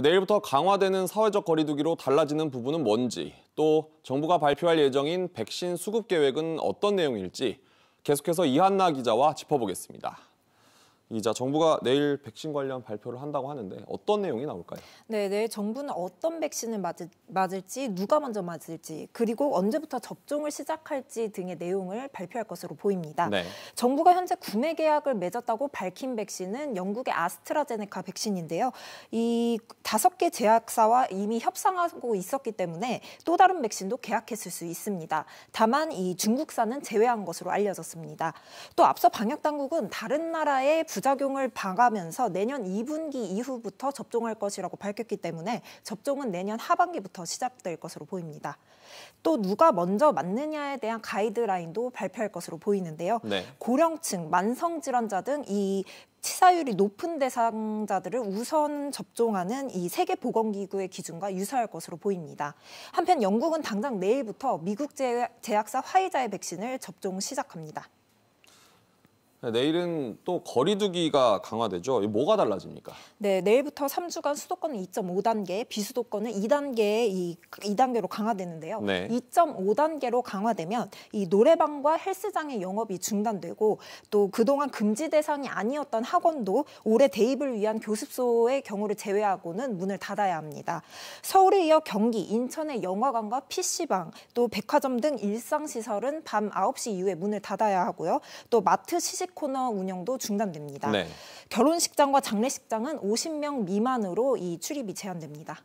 내일부터 강화되는 사회적 거리두기로 달라지는 부분은 뭔지, 또 정부가 발표할 예정인 백신 수급 계획은 어떤 내용일지 계속해서 이한나 기자와 짚어보겠습니다. 이자 정부가 내일 백신 관련 발표를 한다고 하는데 어떤 내용이 나올까요? 네, 내일 정부는 어떤 백신을 맞을, 지 누가 먼저 맞을지, 그리고 언제부터 접종을 시작할지 등의 내용을 발표할 것으로 보입니다. 네. 정부가 현재 구매 계약을 맺었다고 밝힌 백신은 영국의 아스트라제네카 백신인데요. 이 다섯 개 제약사와 이미 협상하고 있었기 때문에 또 다른 백신도 계약했을 수 있습니다. 다만 이중국사는 제외한 것으로 알려졌습니다. 또 앞서 방역 당국은 다른 나라의 부 부작용을 방하면서 내년 2분기 이후부터 접종할 것이라고 밝혔기 때문에 접종은 내년 하반기부터 시작될 것으로 보입니다. 또 누가 먼저 맞느냐에 대한 가이드라인도 발표할 것으로 보이는데요. 네. 고령층, 만성질환자 등 이 치사율이 높은 대상자들을 우선 접종하는 이 세계보건기구의 기준과 유사할 것으로 보입니다. 한편 영국은 당장 내일부터 미국 제약사 화이자의 백신을 접종 시작합니다. 네, 내일은 또 거리두기가 강화되죠. 뭐가 달라집니까? 네, 내일부터 3주간 수도권은 2.5단계, 비수도권은 2단계 이 2단계로 강화되는데요. 네. 2.5단계로 강화되면 이 노래방과 헬스장의 영업이 중단되고 또 그동안 금지 대상이 아니었던 학원도 올해 대입을 위한 교습소의 경우를 제외하고는 문을 닫아야 합니다. 서울에 이어 경기, 인천의 영화관과 PC방, 또 백화점 등 일상 시설은 밤 9시 이후에 문을 닫아야 하고요. 또 마트 시식 코너 운영도 중단됩니다. 네. 결혼식장과 장례식장은 50명 미만으로 이 출입이 제한됩니다.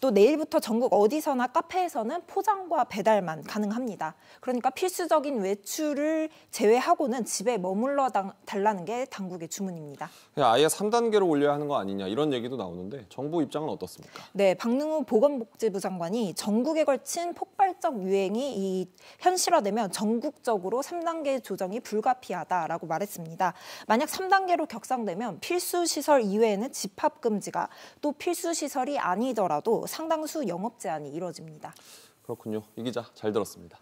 또 내일부터 전국 어디서나 카페에서는 포장과 배달만 가능합니다. 그러니까 필수적인 외출을 제외하고는 집에 머물러 달라는 게 당국의 주문입니다. 아예 3단계로 올려야 하는 거 아니냐 이런 얘기도 나오는데 정부 입장은 어떻습니까? 네, 박능우 보건복지부 장관이 전국에 걸친 폭발적 유행이 이 현실화되면 전국적으로 3단계 조정이 불가피하다라고 말했습니다. 만약 3단계로 격상되면 필수시설 이외에는 집합금지가 또 필수시설이 아니더라도 상당수 영업 제한이 이뤄집니다. 그렇군요. 이 기자 잘 들었습니다.